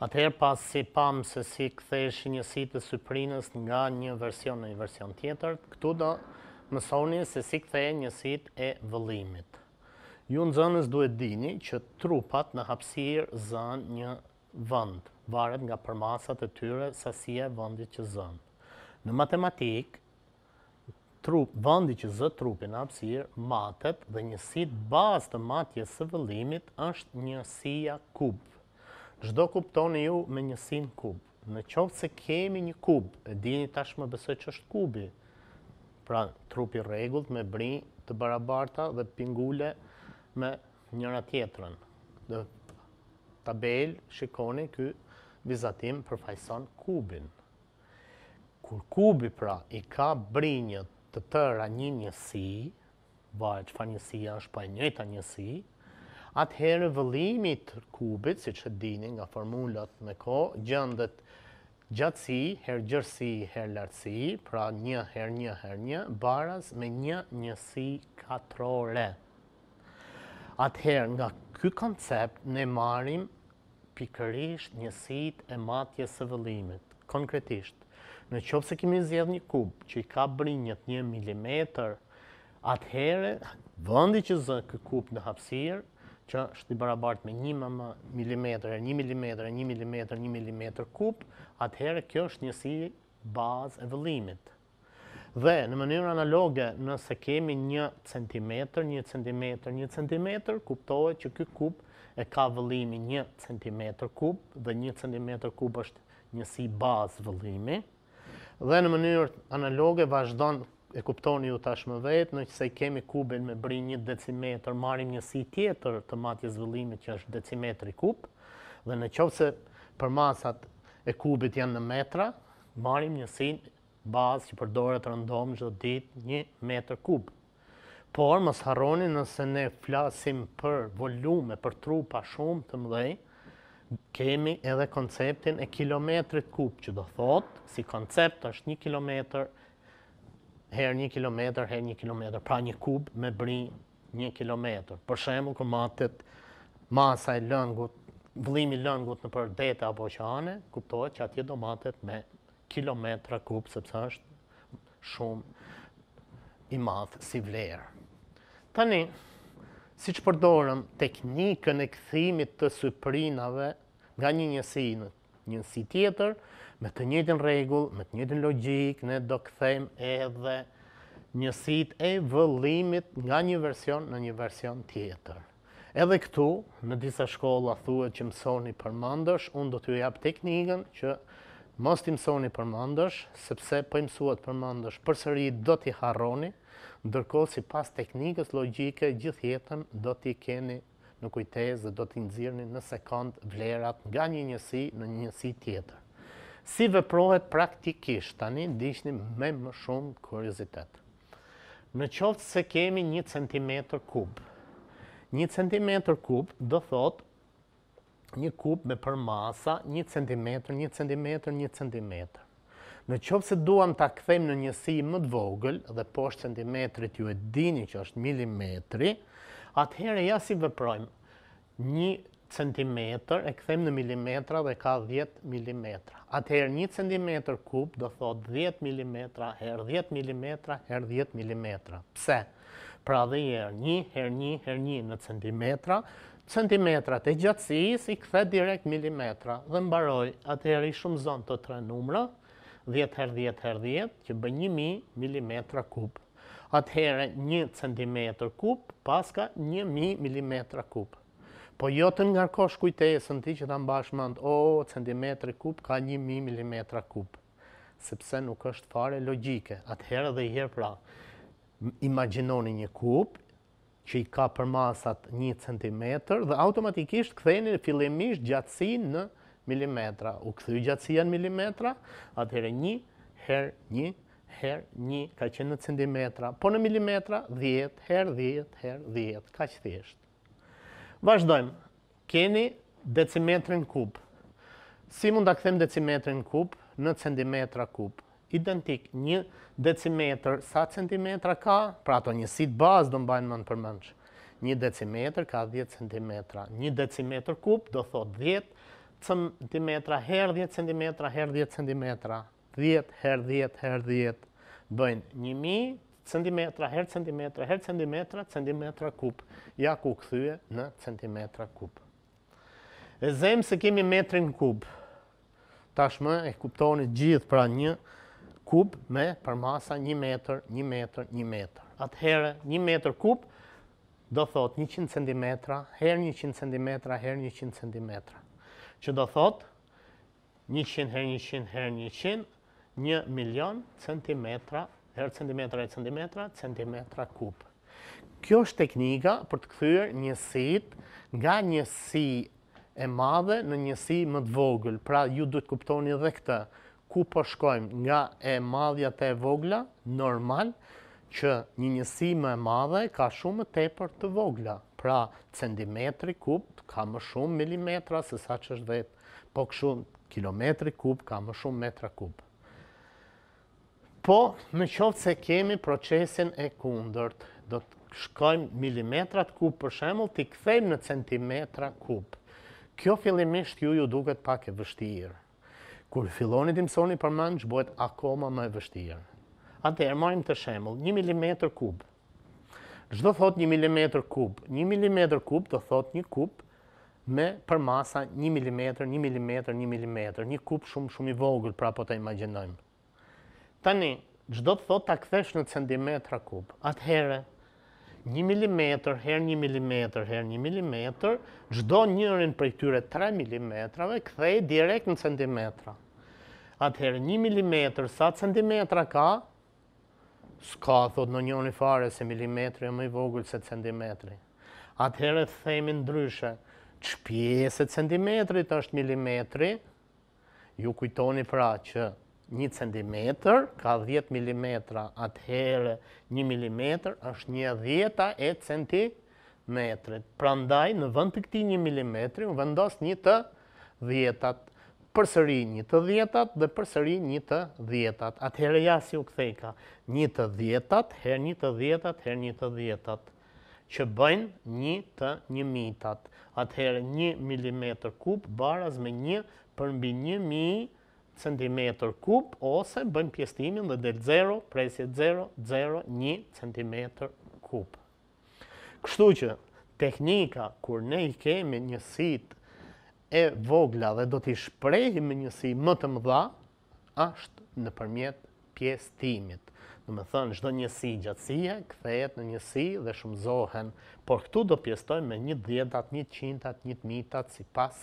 Atëherë pas si pamë se si këthesh një të Suprinës nga një version në një version tjetër, këtu do mësoni se si këthe një të e vëllimit. Ju në zënës duhet dini që trupat në hapsirë zënë një vënd, varet nga përmasat e tyre sasie vëndi që zënë. Në matematikë, vëndi që zë trupin në hapsirë, matet dhe një si të bazë të matje së vëllimit është një sija kubë. Gjdo kuptoni ju me njësin kub. Në qovë se kemi një kub, e dini tash besoj që është kubi, pra trupi regullt me bri të barabarta dhe pingule me njëra tjetërën. Dhe tabel shikoni ky vizatim përfajson kubin. Kur kubi pra i ka bri një të tëra një njësi, vajtë që fa njësia është pa po njëta njësi, Atëherë vëllimi kubit, si që dini nga formullat me ko, gjëndet gjatësi, herë gjërësi, herë lartësi, pra një, herë një, herë një, baras me një njësi katrore. Atëherë nga ky koncept ne marim pikërisht njësit e matje së vëllimit, konkretisht. Në qopë se kemi zjedhë një kubë që i ka bëri njët një milimetër, atëhere vëndi që zënë kë kub në hapsirë, që është i barabartë me 1 mm, 1 mm, 1 mm, 1 mm kub, atëherë kjo është njësi bazë e vëllimit. Dhe në mënyrë analoge, nëse kemi 1 cm, 1 cm, 1 cm, kuptohet që ky kub e ka vëllimi 1 cm kub, dhe 1 cm kub është njësi bazë vëllimi. Dhe në mënyrë analoge, vazhdojnë e kuptoni ju tashmë vetë, në qëse kemi kubin me bri një decimetër, marim një si tjetër të matje zvëllimit që është decimetri kub, dhe në qovë se për masat e kubit janë në metra, marim një si bazë që përdoret rëndom gjithë ditë një meter kub. Por, mësë harroni nëse ne flasim për volume, për trupa shumë të mdhej, kemi edhe konceptin e kilometrit kub, që do thotë, si koncept është një kilometr herë një kilometr, herë një kilometr, pra një kub me bri një kilometr. Për shemë, kër matët masa e lëngut, vlimi lëngut në për dete apo qane, kuptohet që atje do matët me kilometra kub, sepse është shumë i madhë si vlerë. Tani, si që përdorëm teknikën e këthimit të syprinave nga një njësinët, një tjetër, me të njëtën regull, me të njëtën logik, ne do këthejmë edhe njësit e vëllimit nga një version në një version tjetër. Edhe këtu, në disa shkolla thua që mësoni përmandësh, unë do të japë teknikën që mos të mësoni përmandësh, sepse për po mësuat përmandësh për sëri do t'i harroni, ndërkohë si pas teknikës logike gjithjetën do t'i keni në kujtes dhe do t'i nëzirni në sekund vlerat nga një njësi në njësi tjetër. Si vëprohet praktikisht, tani dishni me më shumë kuriozitet. Në qoftë se kemi një centimetr kub, një centimetr kub do thot një kub me për masa një centimetr, një centimetr, një centimetr. Në qovë se duham të akthejmë në njësi më të vogël, dhe poshtë centimetrit ju e dini që është milimetri, Atëherë, ja si vëprojmë, një cm e këthejmë në milimetra dhe ka 10 milimetra. Atëherë, një cm kubë, do thot 10 milimetra, her 10 milimetra, her 10 milimetra. Pse? Pra dhe jërë, një, her një, her një në centimetra, centimetrat e gjatsis i këthe direkt milimetra dhe mbaroj, atëherë i shumë zonë të tre numra, 10 her 10 her 10, që bë 1000 milimetra kubë atëhere një centimetrë kub, paska një mi milimetra kup. Po jo të ngarkosh kujtesën ti që të mbash mand, o, oh, centimetrë ka një mi milimetra kup, sepse nuk është fare logike. Atëhere dhe i herë pra, imaginoni një kub që i ka për masat një centimetrë dhe automatikisht këthejnë fillimisht gjatësi në milimetra. U këthy gjatësia në milimetra, atëhere një, herë një, her një, ka qenë në centimetra, po në milimetra, dhjetë, her, dhjetë, her, dhjetë, ka që thjeshtë. Vashdojmë, keni decimetrin kub. Si mund të këthem decimetrin kub në centimetra kub? Identik, një decimetr, sa centimetra ka? Pra to një sitë bazë, do mbajnë më në përmëndshë. Një decimetr ka 10 centimetra. Një decimetr kub, do thot 10 centimetra, her 10 centimetra, her 10 centimetra. 10 her 10 her 10 bëjnë 1000 cm her cm her cm cm kub. Ja ku kthye në cm kub. E zemë se kemi metrin kub. Tashmë e kuptoni gjithë pra një kub me për masa 1 metr, 1 metr, 1 metr. Atëhere, 1 metr kub do thot 100 cm, her 100 cm, her 100 cm. Që do thot 100 her 100 her 100 cm një milion centimetra, herë centimetra e centimetra, centimetra kub. Kjo është teknika për të këthyër njësit nga njësi e madhe në njësi më të vogël. Pra ju duhet kuptoni dhe këtë, ku përshkojmë po nga e madhja të e vogla, normal, që një njësi më e madhe ka shumë të e për të vogla. Pra, centimetri kub ka më shumë milimetra, se sa që është vetë, po këshumë kilometri kub ka më shumë metra kubë. Po, në qoftë se kemi procesin e kundërt, do të shkojmë milimetrat kub për shemull, t'i kthejmë në centimetra kub. Kjo fillimisht ju ju duket pak e vështirë. Kur filloni të mësoni për manë, që bojt akoma më e vështirë. Ate, e marim të shemull, 1 mm kub. do thot 1 mm kub. 1 mm kub do thot një kub me për masa 1 mm, 1 mm, 1 mm. Një kub shumë shumë i vogël, pra po të imaginojmë. Tani, gjdo të thot të kthesh në centimetra kub. Atëhere, një milimetr, her një milimetr, her një milimetr, gjdo njërin për këtyre 3 milimetrave, kthej direkt në centimetra. Atëhere, një milimetr, sa centimetra ka? Ska, thot, në një një fare se milimetri e më i vogull se centimetri. Atëhere, themin ndryshe, që pjesë e centimetrit është milimetri, ju kujtoni pra që një cm, ka 10 milimetra, atëherë një mm, është një dhjeta e centimetrit. Pra ndaj, në vënd të këti një milimetri, më vendos një të dhjetat, përsëri një të dhjetat dhe përsëri një të dhjetat. Atëherë ja si u këthejka, një të dhjetat, her një të dhjetat, her një të dhjetat, që bëjnë një të një mitat. Atëherë një mm kup baraz me një përmbi një mitat, cm 3 ose bëjmë pjestimin dhe del 0, presje 0, 0, 1 cm 3 Kështu që teknika, kur ne i kemi njësit e vogla dhe do t'i shprejhim njësi më të mëdha, ashtë në përmjet pjestimit. Në më thënë, shdo njësi gjatsia, këthejet në njësi dhe shumëzohen, por këtu do pjestojmë me një djetat, një qintat, një të mitat, si pas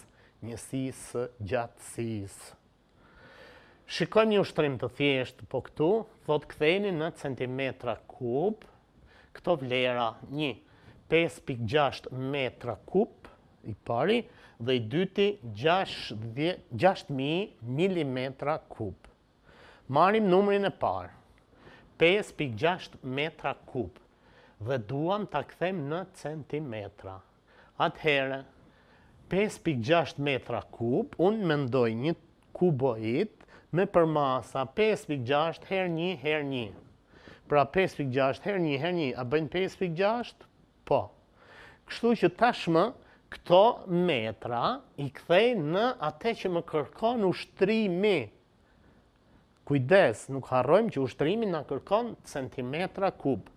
njësi së gjatsisë. Shikojmë një ushtrim të thjeshtë po këtu, thotë këtheni në centimetra kub, këto vlera një 5.6 metra kub i pari, dhe i dyti 6.000 milimetra kub. Marim numrin e parë, 5.6 metra kub, dhe duam të këthem në centimetra. Atëhere, 5.6 metra kub, unë mendoj një kuboit, me për masa 5.6 her 1 her 1. Pra 5.6 her 1 her 1, a bëjnë 5.6? Po. Kështu që tashmë këto metra i kthej në atë që më kërkon ushtrimi. Kujdes, nuk harrojmë që ushtrimi na kërkon centimetra kub.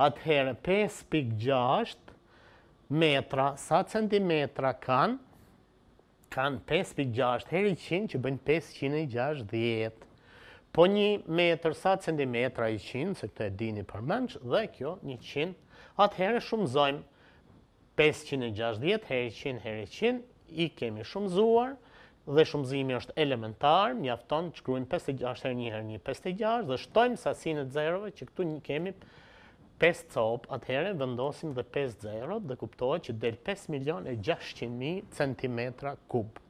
Atëherë 5.6 metra, sa centimetra kanë? kanë 5.6 heri 100 që bëjnë 560. Po një metër sa centimetra i 100, se këtë e dini përmënç, dhe kjo 100. Atëherë shumëzojmë 560 heri 100 heri 100, i kemi shumëzuar, dhe shumëzimi është elementar, mjafton që kruin 56 her 1 her një 56, dhe shtojmë sasinët zerove që këtu një kemi 5 copë atëhere vendosim dhe 5 zerot dhe kuptohet që del 5 milion e 600.000 cm kubë.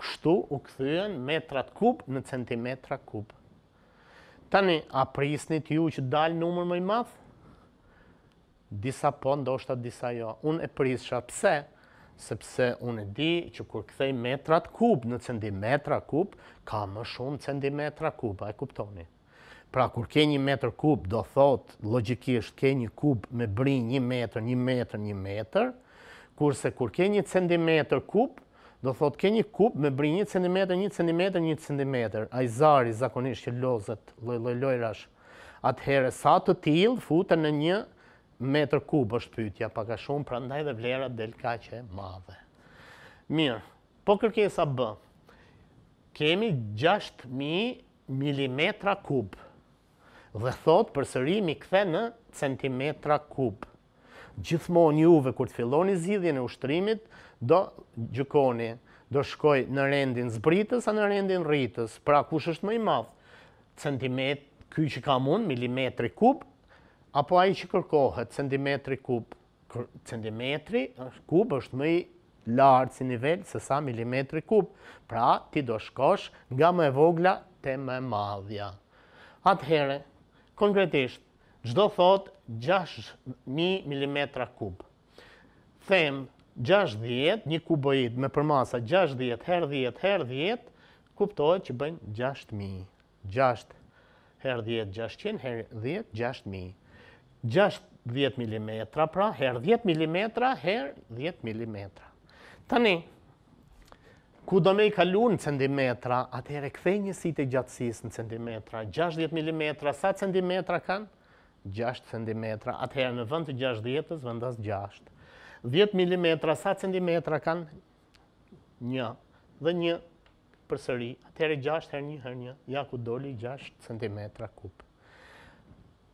Kështu u këthyen metrat kubë në cm kubë. Tani, a prisnit ju që dalë numër mëj mathë? Disa po, ndoshta disa jo. Unë e prisha pse, Sepse unë e di që kur këthej metrat kubë në cm kubë, ka më shumë cm kubë, a e kuptoni? Pra, kur ke një metrë kub, do thotë, logikisht, ke një kub me bri një metrë, një metrë, një metrë, kurse kur ke një centimetrë kub, do thotë, ke një kub me bri një centimetrë, një centimetrë, një centimetrë. A i zari, zakonisht, që lozët, loj, loj, loj, rash. Atëhere, sa të tilë, futën në një metrë kub, është pytja, paka shumë, pra ndaj dhe vlerat del ka që e madhe. Mirë, po kërkesa bë, kemi 6.000 milimetra kubë dhe thot për sërimi këthe në centimetra kub. Gjithmon juve kur të filloni zidhjën e ushtrimit, do gjukoni, do shkoj në rendin zbritës a në rendin rritës, pra kush është më i madhë, centimet, ky që ka mund, milimetri kub, apo aji që kërkohet, centimetri kub, centimetri kub është më i lartë si nivel se sa milimetri kub, pra ti do shkosh nga më e vogla të më e madhja. Atëhere, konkretisht, gjdo thot 6.000 mm kub. Them 60, një kuboid me përmasa 60 her 10 her 10, kuptohet që bëjnë 6.000. 6 her 10, 600 her 10, 6.000. 60 mm, pra her 10 mm, her 10 mm. Tani, Ku do me i kalu në centimetra, atere këthe njësit e gjatsis në centimetra, 60 mm, sa centimetra kanë? 6 cm, atëherë në vënd të 6 djetës, vëndas 6. 10 mm, sa cm kanë? Një, dhe një përsëri. Atëherë 6, atëherë një, një, ja ku doli 6 cm kupë.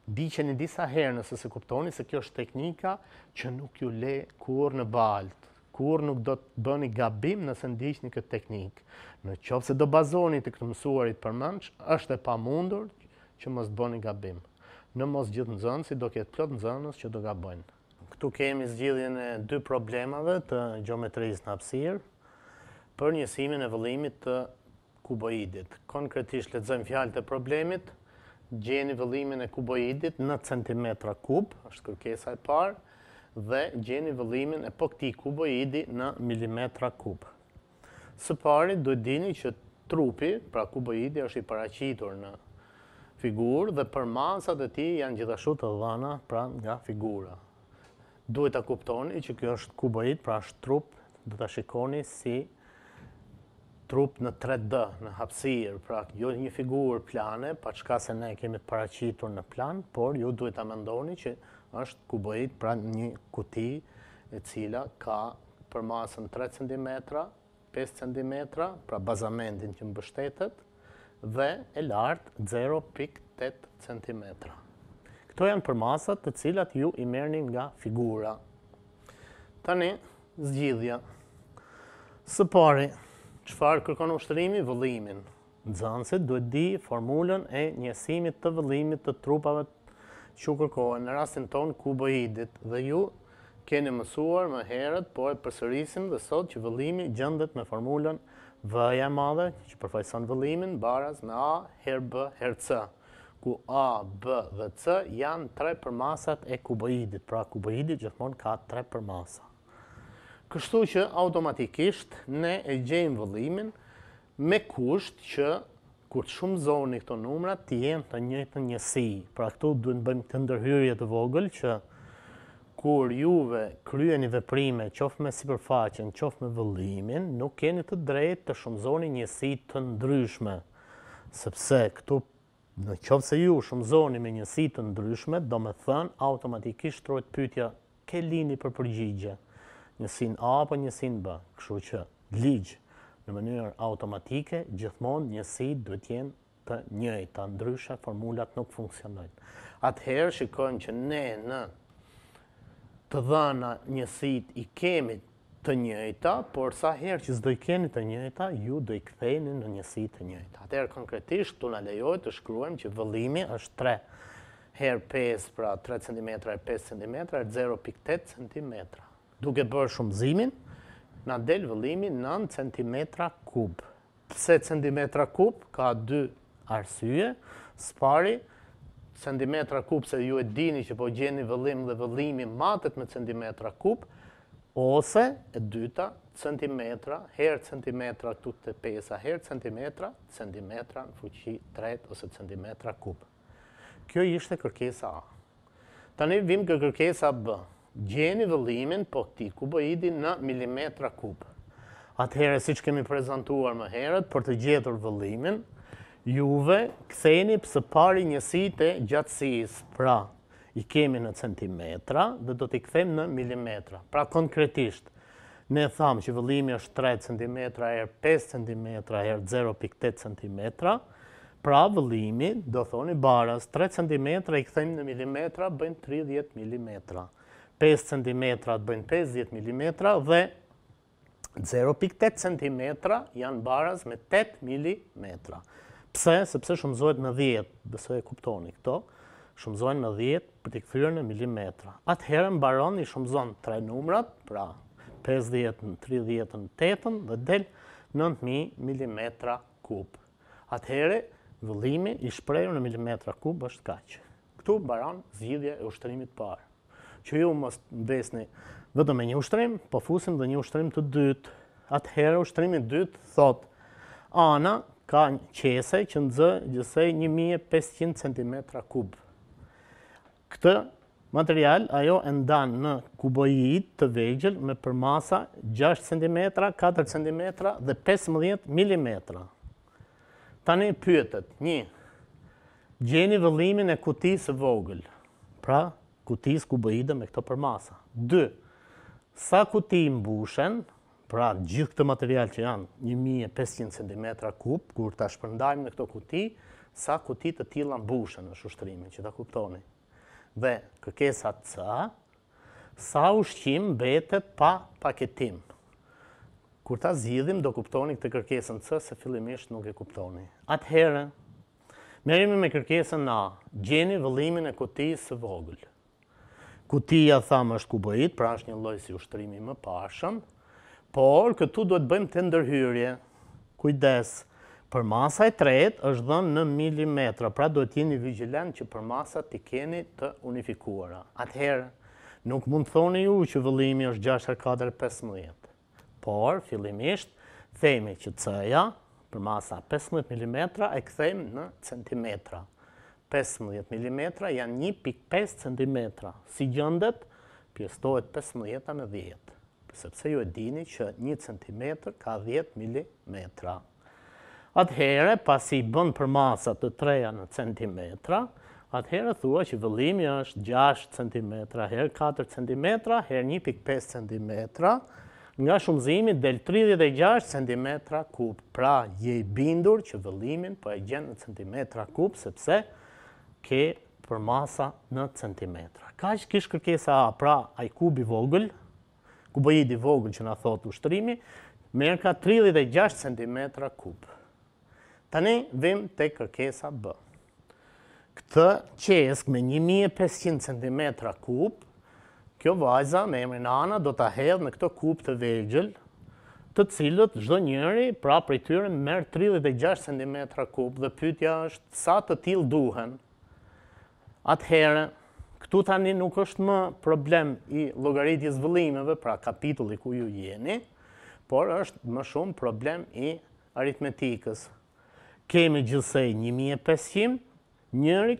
Di që disa herë nëse se kuptoni se kjo është teknika që nuk ju le kur në baltë kur nuk do të bëni gabim nëse ndiqni këtë teknik. Në qovë se do bazoni të këtë mësuarit për mëndsh, është e pa mundur që mos të bëni gabim. Në mos gjithë nëzënë, si do kjetë plot nëzënës që do gabojnë. Këtu kemi zgjidhjën e dy problemave të geometrisë në apsirë për njësimin e vëllimit të kuboidit. Konkretisht, letëzëm fjallë të problemit, gjeni vëllimin e kuboidit në centimetra kub, është kërkesa e parë, dhe gjeni vëllimin e po këti kuboidi në milimetra kubë. Së pari, dojt dini që trupi, pra kuboidi, është i paracitur në figurë dhe për masat e ti janë gjithashtu të dhana pra nga figura. Duhet të kuptoni që kjo është kuboid, pra është trup, dhe të shikoni si trup në 3D, në hapsirë, pra jo një figurë plane, pa qka se ne kemi paracitur në plan, por ju duhet të mendoni që është ku bëjit pra një kuti e cila ka për masën 3 cm, 5 cm, pra bazamentin që mbështetet, dhe e lartë 0.8 cm. Këto janë për të cilat ju i mërni nga figura. Tani, zgjidhja. Së pari, qëfar kërkon u shtërimi, vëllimin. Në duhet di formulën e njësimit të vëllimit të trupave që kërkohen në rastin tonë kubohidit dhe ju keni mësuar më herët, po e përsërisim dhe sot që vëllimi gjëndet me formulën vëja madhe që përfajson vëllimin baraz me A, her B, her C, ku A, B dhe C janë tre përmasat e kuboidit, pra kuboidit gjithmonë ka tre përmasa. Kështu që automatikisht ne e gjejmë vëllimin me kusht që kur të shumë zoni këto numra, të jenë të njëjtë njësi. Pra këtu duhet të bëjmë ndërhyrje të vogël që kur juve kryeni veprime, qoftë me sipërfaqen, qoftë me vëllimin, nuk keni të drejtë të shumëzoni njësi të ndryshme. Sepse këtu në qoftë se ju shumëzoni me njësi të ndryshme, do me thënë automatikisht të rojtë pytja ke lini për përgjigje, njësin A apo njësin B, këshu që ligjë në mënyrë automatike, gjithmonë njësi duhet të jenë të njëjta, ndryshe formulat nuk funksionojnë. Atëherë shikojmë që ne në të dhëna njësit i kemi të njëjta, por sa herë që s'doj keni të njëjta, ju do i ktheni në njësit të njëjta. Atëherë konkretisht tu na lejohet të shkruajmë që vëllimi është 3 her 5, pra 3 cm, e 5 cm, 0.8 cm. Duke bërë shumëzimin, na del vëllimi 9 cm kub. Pse cm kub ka dy arsye, spari, cm kub se ju e dini që po gjeni vëllim dhe vëllimi matet me cm kub, ose e dyta cm her cm këtu të pesa her cm, cm në fuqi 3 ose cm kub. Kjo ishte kërkesa A. Tani vim kë kërkesa B gjeni vëllimin po ti kuboidi në milimetra kubë. Atëhere, si që kemi prezentuar më herët, për të gjetur vëllimin, juve këtheni pësë pari njësi të gjatsis, pra i kemi në centimetra dhe do t'i këthem në milimetra. Pra konkretisht, ne thamë që vëllimi është 3 centimetra e 5 centimetra e 0.8 centimetra, pra vëllimi do thoni barës 3 centimetra i këthem në milimetra bëjnë 30 milimetra. 5 cm të bëjnë 50 mm dhe 0.8 cm janë baraz me 8 mm. Pse? Sepse shumëzohet me 10, bësë e kuptoni këto, shumëzohen me 10 për të këfyrë në milimetra. Atëherë më baron i shumëzon tre numrat, pra 50, 38 dhe del 9000 mm kub. Atëherë vëllimi i shprejnë në milimetra kub është kaqë. Këtu baron zhjidhje e ushtërimit parë që ju mos besni vetëm me një ushtrim, po fusim dhe një ushtrim të dytë. Atëherë ushtrimi i dytë thot Ana ka qese që nxë gjithsej 1500 cm kub. Këtë material ajo e ndan në kuboid të vegjël me përmasa 6 cm, 4 cm dhe 15 mm. Tani pyetet, një, gjeni vëllimin e kutisë vogël. Pra, kutis ku bëhidëm me këto përmasa. Dë, sa kuti mbushen, pra gjithë këtë material që janë 1500 cm kub, kur ta shpërndajmë në këto kuti, sa kuti të tila mbushen në shushtrimin, që ta kuptoni. Dhe kërkesa të ca, sa ushqim betet pa paketim. Kur ta zidhim, do kuptoni këtë kërkesën C, se fillimisht nuk e kuptoni. Atëherë, merimi me kërkesën A, gjeni vëllimin e kutisë së Kutia, thamë, është kubojit, pra është një loj si ushtrimi më pashëm, por këtu duhet bëjmë të ndërhyrje, kujdes, për masa e tretë është dhënë në milimetra, pra duhet t'jini vigilen që për masa t'i keni të unifikuara. Atëherë, nuk mund thoni ju që vëllimi është 6.4.15, por fillimisht themi që C-ja për masa 15 mm e këthejmë në Centimetra. 15 mm, janë 1.5 cm, si gjëndet pjestohet 15 në 10, sepse ju e dini që 1 cm ka 10 mm. Atëhere, pasi i bën për masat të treja në centimetra, atëhere thua që vëllimi është 6 cm, her 4 cm, her 1.5 cm, nga shumëzimi del 36 cm kub. Pra, je bindur që vëllimin për po e gjenë në cm kub, sepse ke për masa në centimetra. Ka që kishë kërkesa a pra a i kubi vogël, kubojit i vogël që në thotë ushtrimi, merë ka 36 centimetra kubë. Tani vim të kërkesa B. Këtë qesk me 1500 cm kub, kjo vajza me emrin Ana do të hedhë në këto kub të vegjël, të cilët zdo njëri pra prej tyre merë 36 cm kub dhe pytja është sa të tilë duhen Atëherë, këtu tani nuk është më problem i logaritje zvëllimeve, pra kapitulli ku ju jeni, por është më shumë problem i aritmetikës. Kemi gjithsej 1500, njëri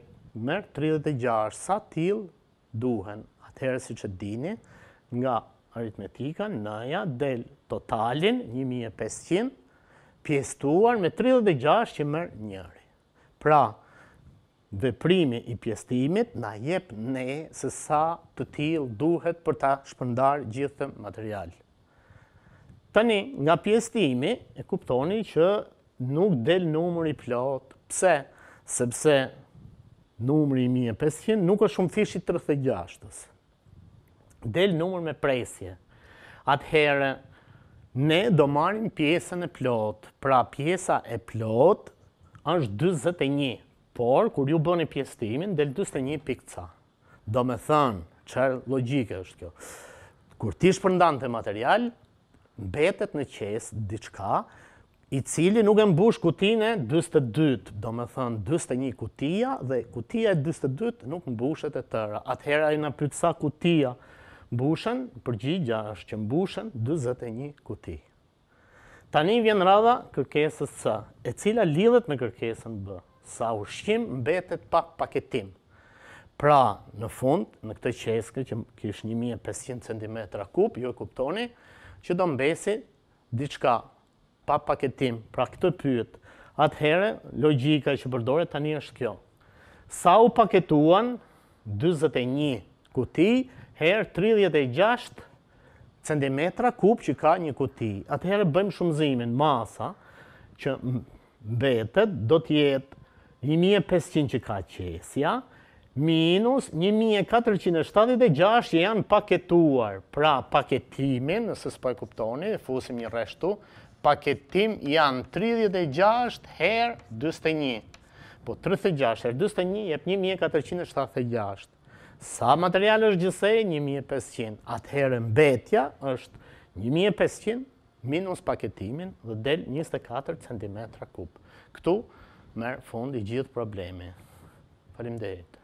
merë 36, sa til duhen. Atëherë si që dini, nga aritmetika, nëja del totalin 1500, pjestuar me 36 që merë njëri. Pra, veprimi i pjestimit na jep ne se sa të tilë duhet për ta shpëndar gjithë material. Tani, nga pjestimi, e kuptoni që nuk del numër i plot, pse? Sepse numër i 1500 nuk është shumë fishi 36-ës. Del numër me presje. Atëherë, ne do marim pjesën e plot, pra pjesa e plot është 21. Por, kur ju bëni pjestimin, del 21 pikëca. Do me thënë, qërë logike është kjo. Kur ti shpërndan të material, mbetet në qesë diçka, i cili nuk e mbush kutine 22, do me thënë 21 kutia, dhe kutia e 22 nuk mbushet e tëra. Atëhera i në sa kutia mbushen, përgjigja është që mbushen 21 kuti. Tani vjen rada kërkesës C, e cila lidhet me kërkesën bë sa ushqim mbetet pa paketim. Pra, në fund, në këtë qeske, që kështë 1500 cm kub, ju e kuptoni, që do mbesi diçka pa paketim. Pra, këtë pyët, atëhere, logika që përdore tani është kjo. Sa u paketuan 21 kuti, her 36 cm kub që ka një kuti. Atëhere, bëjmë shumëzimin, masa, që mbetet, do tjetë 1500 që ka qesja, minus 1476 janë paketuar. Pra paketimin, nëse s'pa e kuptoni, fusim një reshtu, paketim janë 36 herë 21. Po 36 herë 21 jep 1476. Sa material është gjësej? 1500. Atëherë mbetja është 1500 minus paketimin dhe del 24 cm kubë. Këtu, Né, smartphone digitproblemen. För dem det inte.